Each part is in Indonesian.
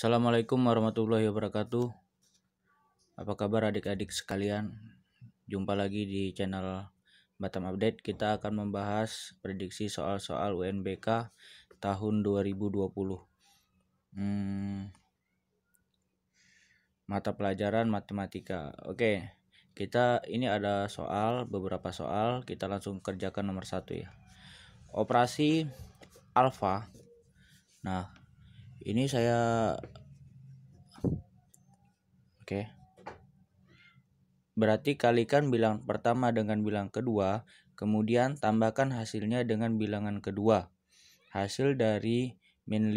Assalamualaikum warahmatullahi wabarakatuh. Apa kabar adik-adik sekalian? Jumpa lagi di channel Batam Update. Kita akan membahas prediksi soal-soal UNBK tahun 2020. Hmm, mata pelajaran matematika. Oke, kita ini ada soal, beberapa soal. Kita langsung kerjakan nomor satu ya. Operasi alfa. Nah, ini saya oke berarti kalikan bilang pertama dengan bilang kedua kemudian tambahkan hasilnya dengan bilangan kedua hasil dari min 5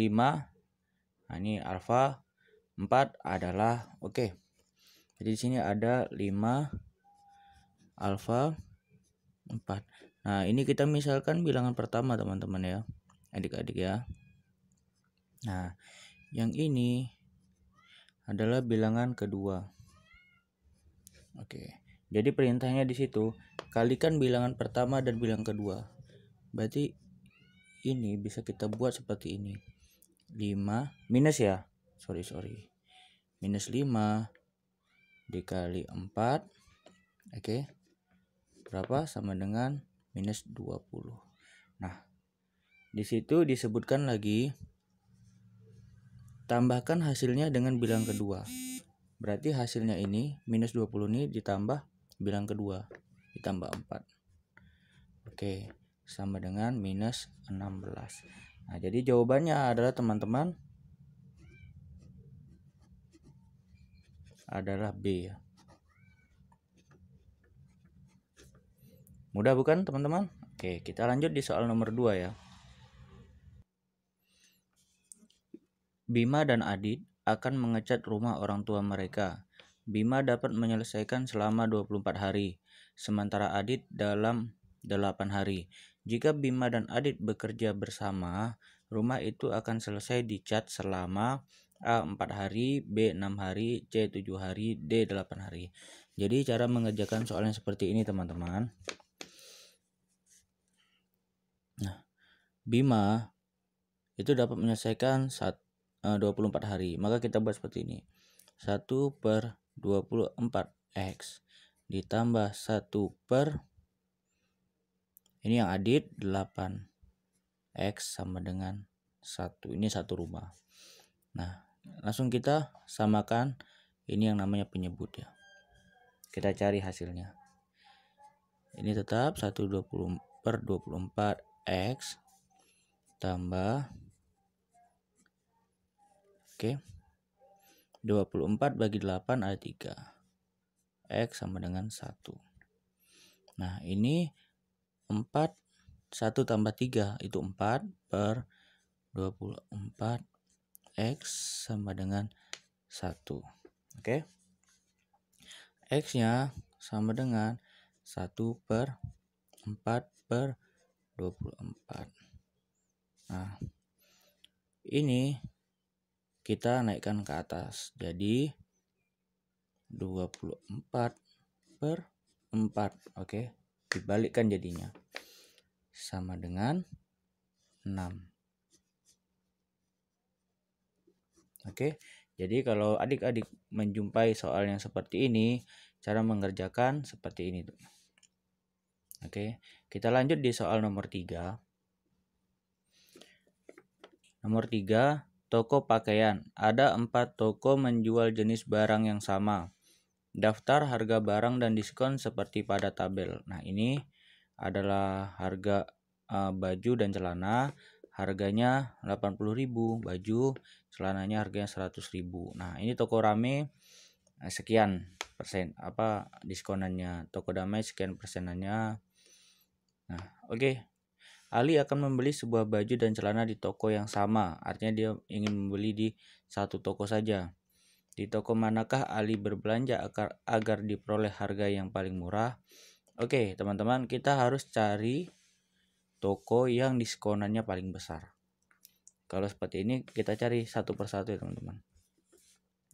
nah ini alfa 4 adalah oke jadi di sini ada 5 alfa 4 nah ini kita misalkan bilangan pertama teman-teman ya adik-adik ya Nah, yang ini adalah bilangan kedua. Oke. Jadi perintahnya di situ kalikan bilangan pertama dan bilangan kedua. Berarti ini bisa kita buat seperti ini. 5 minus ya. Sorry, sorry. Minus 5 dikali 4. Oke. Berapa? Sama dengan minus 20. Nah, di situ disebutkan lagi Tambahkan hasilnya dengan bilang kedua. Berarti hasilnya ini minus 20 ini ditambah bilang kedua. Ditambah 4. Oke, sama dengan minus 16. Nah, jadi jawabannya adalah teman-teman adalah B ya. Mudah bukan teman-teman? Oke, kita lanjut di soal nomor 2 ya. Bima dan Adit akan mengecat rumah orang tua mereka. Bima dapat menyelesaikan selama 24 hari, sementara Adit dalam 8 hari. Jika Bima dan Adit bekerja bersama, rumah itu akan selesai dicat selama A 4 hari, B 6 hari, C 7 hari, D 8 hari. Jadi cara mengerjakan soalnya seperti ini teman-teman. Nah, Bima itu dapat menyelesaikan satu 24 eh, hari maka kita buat seperti ini 1 per 24 X ditambah 1 per ini yang adit 8 X sama dengan 1 ini satu rumah nah langsung kita samakan ini yang namanya penyebut ya kita cari hasilnya ini tetap 120 per 24 X tambah Oke. 24 bagi 8 ada 3. X sama dengan 1. Nah, ini 4 1 tambah 3 itu 4 per 24 X sama dengan 1. Oke. X-nya sama dengan 1 per 4 per 24. Nah, ini kita naikkan ke atas jadi 24 per 4 oke okay. dibalikkan jadinya sama dengan 6 Oke, jadi kalau adik-adik menjumpai soal yang seperti ini, cara mengerjakan seperti ini. Oke, kita lanjut di soal nomor 3. Nomor 3, Toko pakaian. Ada empat toko menjual jenis barang yang sama. Daftar harga barang dan diskon seperti pada tabel. Nah, ini adalah harga uh, baju dan celana. Harganya 80.000, baju celananya harganya 100.000. Nah, ini toko rame eh, sekian persen apa diskonannya. Toko damai sekian persenannya. Nah, oke. Okay. Ali akan membeli sebuah baju dan celana di toko yang sama, artinya dia ingin membeli di satu toko saja. Di toko manakah Ali berbelanja agar, agar diperoleh harga yang paling murah? Oke, teman-teman, kita harus cari toko yang diskonannya paling besar. Kalau seperti ini, kita cari satu persatu ya, teman-teman.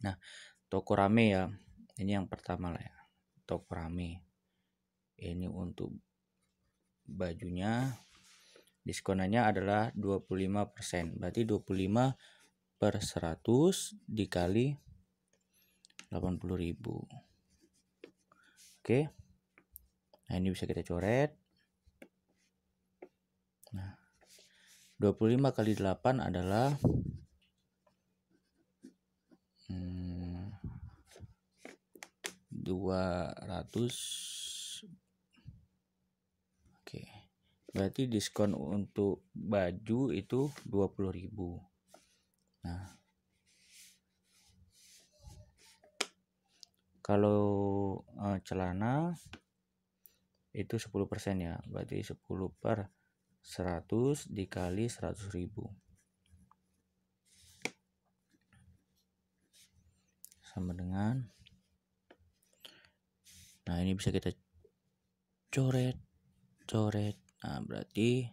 Nah, toko rame ya. Ini yang pertama lah ya. Toko rame. Ini untuk bajunya Diskonannya adalah 25%. Berarti 25 per 100 dikali 80.000. Oke. Nah, ini bisa kita coret. Nah, 25 kali 8 adalah hmm, 200 berarti diskon untuk baju itu 20.000 nah kalau eh, celana itu 10% ya berarti 10 per 100 dikali 100000 sama dengan nah ini bisa kita coret coret Nah, berarti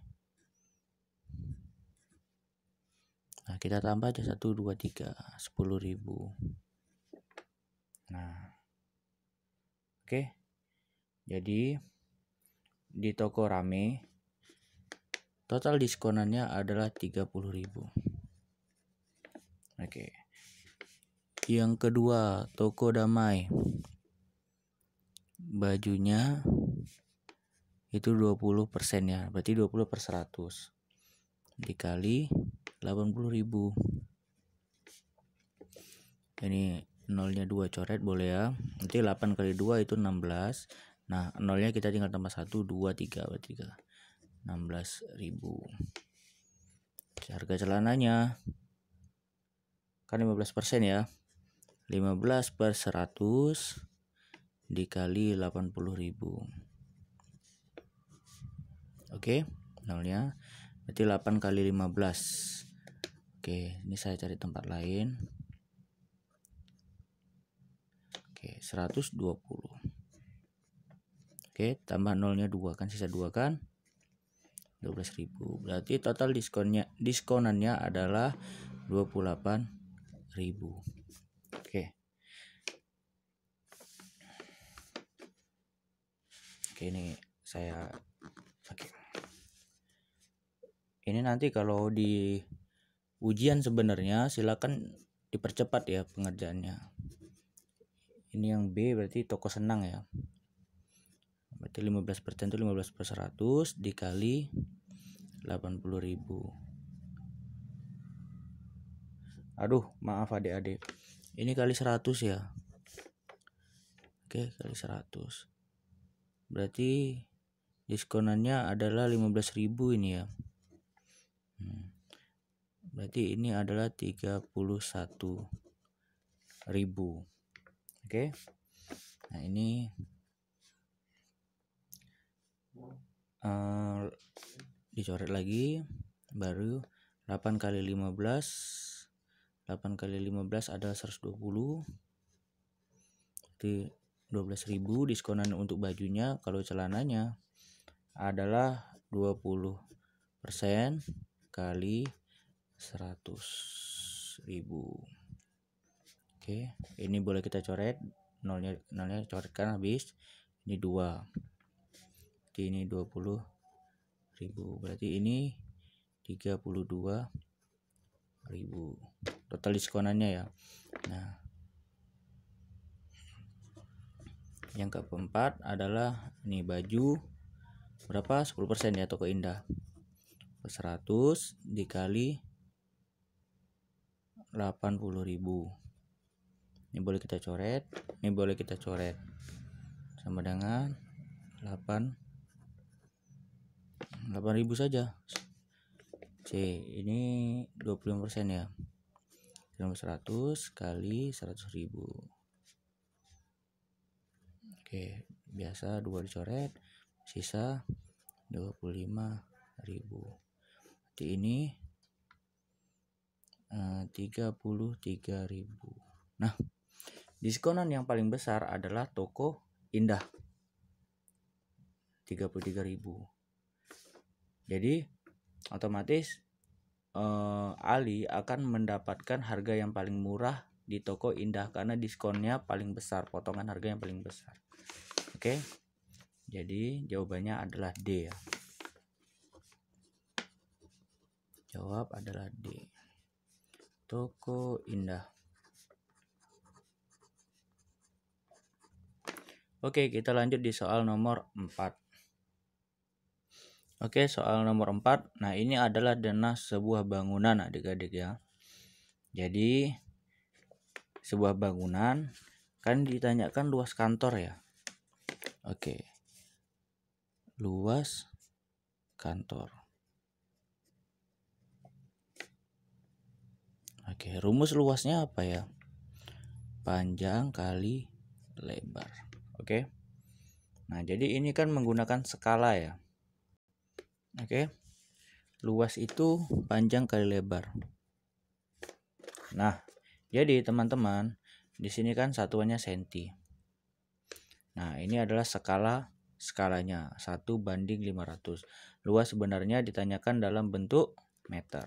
Nah, kita tambah aja 1 2 3 10.000. Nah. Oke. Okay. Jadi di toko rame total diskonannya adalah 30.000. Oke. Okay. Yang kedua, toko damai. Bajunya itu 20% persennya berarti 20 per 100 dikali 80.000 ini nolnya 2 coret boleh ya nanti 8 kali 2 itu 16 nah nolnya kita tinggal tambah 1 2 3 berarti 16.000 harga celananya kan 15% ya 15 per 100 dikali 80.000 Oke, nolnya. Berarti 8 kali 15. Oke, ini saya cari tempat lain. Oke, 120. Oke, tambah nolnya 2 kan sisa 2 kan? 12.000. Berarti total diskonnya diskonannya adalah 28.000. Oke. Oke ini saya ini nanti kalau di ujian sebenarnya silakan dipercepat ya pengerjaannya ini yang B berarti toko senang ya berarti 15% itu 15 per 100 dikali 80.000 aduh maaf adik-adik ini kali 100 ya oke kali 100 berarti diskonannya adalah 15.000 ini ya Hmm. Berarti ini adalah 31 ribu. Oke. Okay? Nah, ini uh, dicoret lagi baru 8 kali 15 8 kali 15 adalah 120 itu 12.000 diskonan untuk bajunya kalau celananya adalah 20 persen kali 100 ribu oke ini boleh kita coret nolnya nolnya coretkan habis ini dua jadi ini 20 ribu berarti ini 32 ribu total diskonannya ya nah yang keempat adalah nih baju berapa 10% ya toko indah 100 dikali 80.000 ini boleh kita coret ini boleh kita coret sama dengan 8 8000 saja C ini 25% ya 100 kali 100.000 oke biasa dua dicoret sisa 25.000 seperti ini 33.000. Eh, nah, diskonan yang paling besar adalah toko Indah. 33.000. Jadi, otomatis uh, Ali akan mendapatkan harga yang paling murah di toko Indah karena diskonnya paling besar, potongan harga yang paling besar. Oke. Jadi, jawabannya adalah D ya. jawab adalah D. Toko Indah. Oke, kita lanjut di soal nomor 4. Oke, soal nomor 4. Nah, ini adalah denah sebuah bangunan adik-adik ya. Jadi, sebuah bangunan kan ditanyakan luas kantor ya. Oke. Luas kantor. Oke, rumus luasnya apa ya? Panjang kali lebar. Oke. Nah, jadi ini kan menggunakan skala ya. Oke. Luas itu panjang kali lebar. Nah, jadi teman-teman, di sini kan satuannya senti. Nah, ini adalah skala skalanya 1 banding 500. Luas sebenarnya ditanyakan dalam bentuk meter.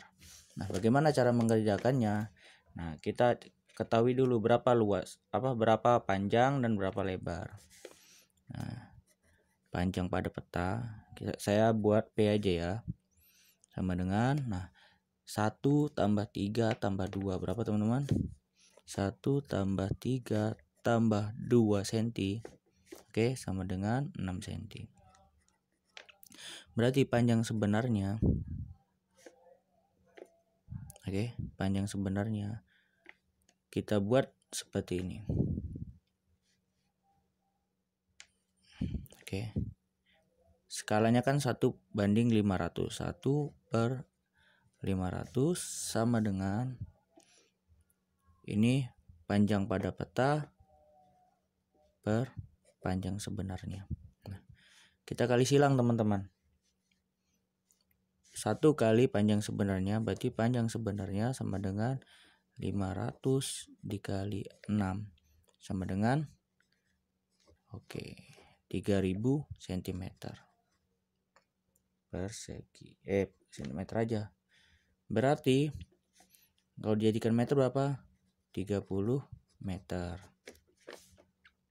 Nah, bagaimana cara mengerjakannya? Nah, kita ketahui dulu berapa luas, apa berapa panjang dan berapa lebar. Nah, panjang pada peta, kita, saya buat P aja ya. Sama dengan nah 1 tambah 3 tambah 2 berapa teman-teman? 1 tambah 3 tambah 2 cm. Oke, sama dengan 6 cm. Berarti panjang sebenarnya Oke, panjang sebenarnya. Kita buat seperti ini. Oke. Skalanya kan satu banding 500. satu per 500 sama dengan ini panjang pada peta per panjang sebenarnya. Nah, kita kali silang teman-teman satu kali panjang sebenarnya berarti panjang sebenarnya sama dengan 500 dikali 6 sama dengan oke okay, 3000 cm persegi eh cm aja berarti kalau dijadikan meter berapa 30 meter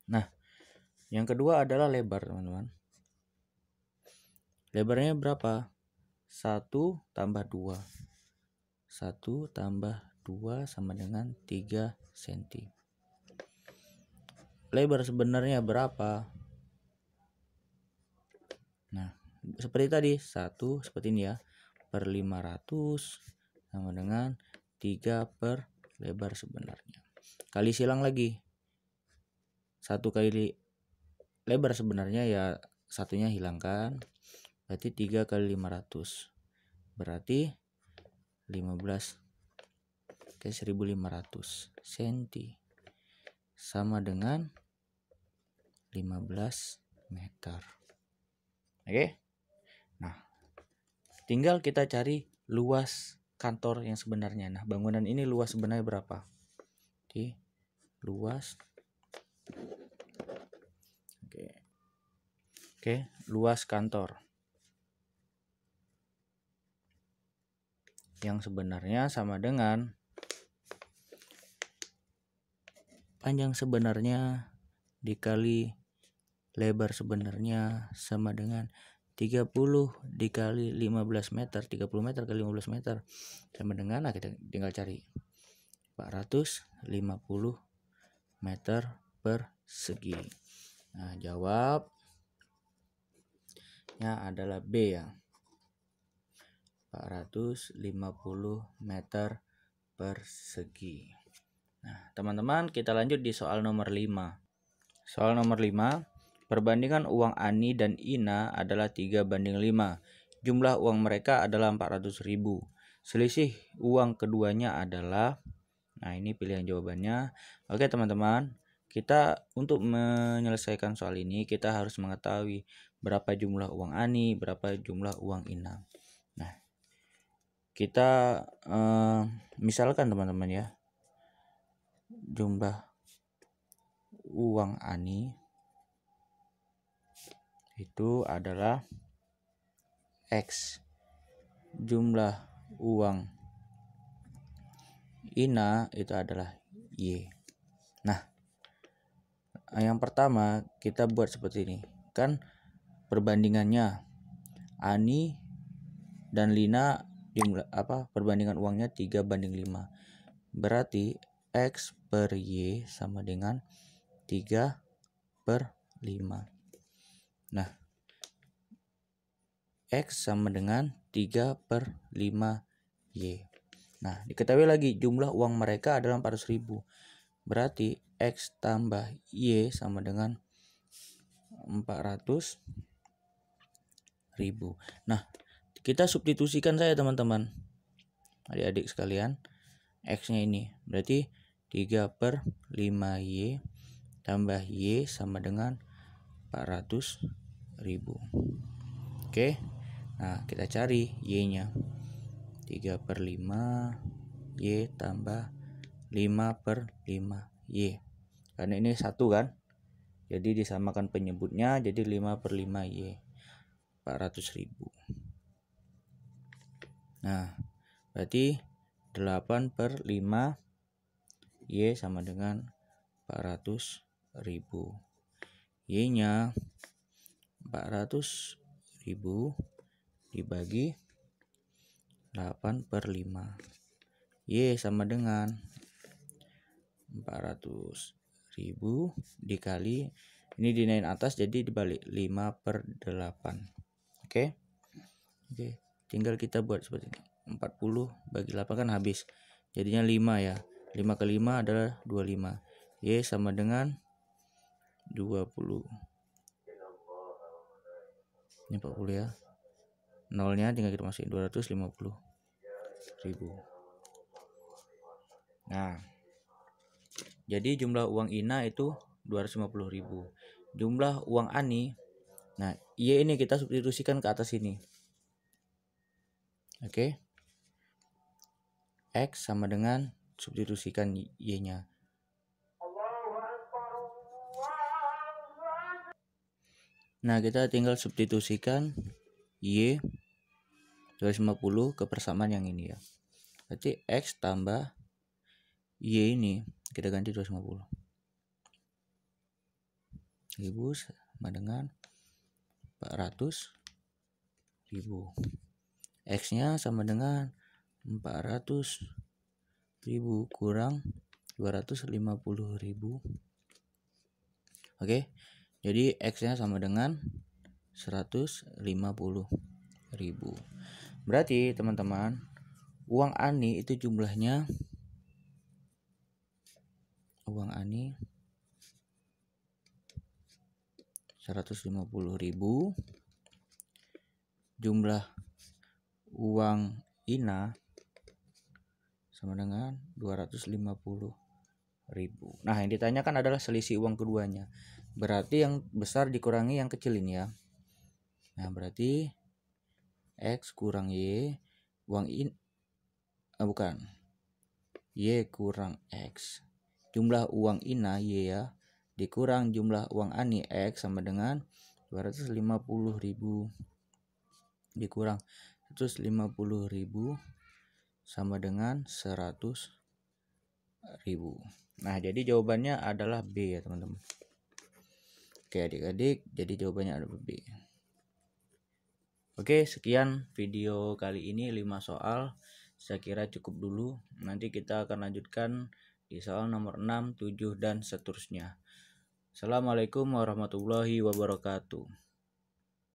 nah yang kedua adalah lebar teman-teman lebarnya berapa 1 tambah 2. 1 tambah 2 sama dengan 3 cm. Lebar sebenarnya berapa? Nah, seperti tadi, 1 seperti ini ya. Per 500 sama dengan 3 per lebar sebenarnya. Kali silang lagi. 1 kali lebar sebenarnya ya satunya hilangkan berarti 3 kali 500 berarti 15 ke 1500 cm sama dengan 15 meter oke nah tinggal kita cari luas kantor yang sebenarnya nah bangunan ini luas sebenarnya berapa oke luas oke oke luas kantor yang sebenarnya sama dengan panjang sebenarnya dikali lebar sebenarnya sama dengan 30 dikali 15 meter 30 meter kali 15 meter sama dengan nah kita tinggal cari 450 meter persegi nah jawabnya adalah B ya 450 meter persegi. Nah, teman-teman, kita lanjut di soal nomor 5. Soal nomor 5, perbandingan uang Ani dan Ina adalah 3 banding 5. Jumlah uang mereka adalah 400.000. Selisih uang keduanya adalah Nah, ini pilihan jawabannya. Oke, teman-teman. Kita untuk menyelesaikan soal ini, kita harus mengetahui berapa jumlah uang Ani, berapa jumlah uang Ina kita eh, misalkan teman-teman ya jumlah uang ani itu adalah X jumlah uang Ina itu adalah Y nah yang pertama kita buat seperti ini kan perbandingannya Ani dan Lina jumlah apa perbandingan uangnya 3 banding 5 berarti X per Y sama dengan 3 per 5 nah X sama dengan 3 per 5 Y nah diketahui lagi jumlah uang mereka adalah 400 ribu berarti X tambah Y sama dengan 400 ribu nah kita substitusikan saja teman-teman. Adik-adik sekalian. X-nya ini. Berarti 3 per 5Y tambah Y sama dengan 400 ribu. Oke. Nah, kita cari Y-nya. 3 per 5 Y tambah 5 per 5 Y. Karena ini satu kan? Jadi disamakan penyebutnya jadi 5 per 5 Y. 400 ribu. Nah, berarti 8 per 5 Y sama dengan 400 ribu. Y-nya 400 ribu dibagi 8 per 5. Y sama dengan 400 ribu dikali ini dinaik atas jadi dibalik 5 per 8 oke okay? oke okay tinggal kita buat seperti ini. 40 bagi 8 kan habis jadinya 5 ya 5 ke 5 adalah 25 Y sama dengan 20 ini 40 ya nolnya tinggal kita masukin 250 ribu nah jadi jumlah uang Ina itu 250 ribu jumlah uang Ani nah Y ini kita substitusikan ke atas ini Oke. Okay. X sama dengan substitusikan Y-nya. Nah, kita tinggal substitusikan Y 250 ke persamaan yang ini ya. Berarti X tambah Y ini kita ganti 250. 1000 sama dengan 400 ribu X-nya sama dengan 400 ribu kurang 250 ribu Oke jadi X nya sama dengan 150 ribu Berarti teman-teman uang Ani itu jumlahnya uang Ani 150 ribu jumlah uang INA sama dengan 250 ribu. Nah, yang ditanyakan adalah selisih uang keduanya. Berarti yang besar dikurangi yang kecil ini ya. Nah, berarti X kurang Y, uang in ah, eh, bukan. Y kurang X. Jumlah uang INA Y ya dikurang jumlah uang ANI X sama dengan 250 ribu dikurang 150.000 sama dengan 100.000. Nah, jadi jawabannya adalah B ya, teman-teman. Oke, adik-adik, jadi jawabannya adalah B. Oke, sekian video kali ini 5 soal. Saya kira cukup dulu. Nanti kita akan lanjutkan di soal nomor 6, 7 dan seterusnya. Assalamualaikum warahmatullahi wabarakatuh.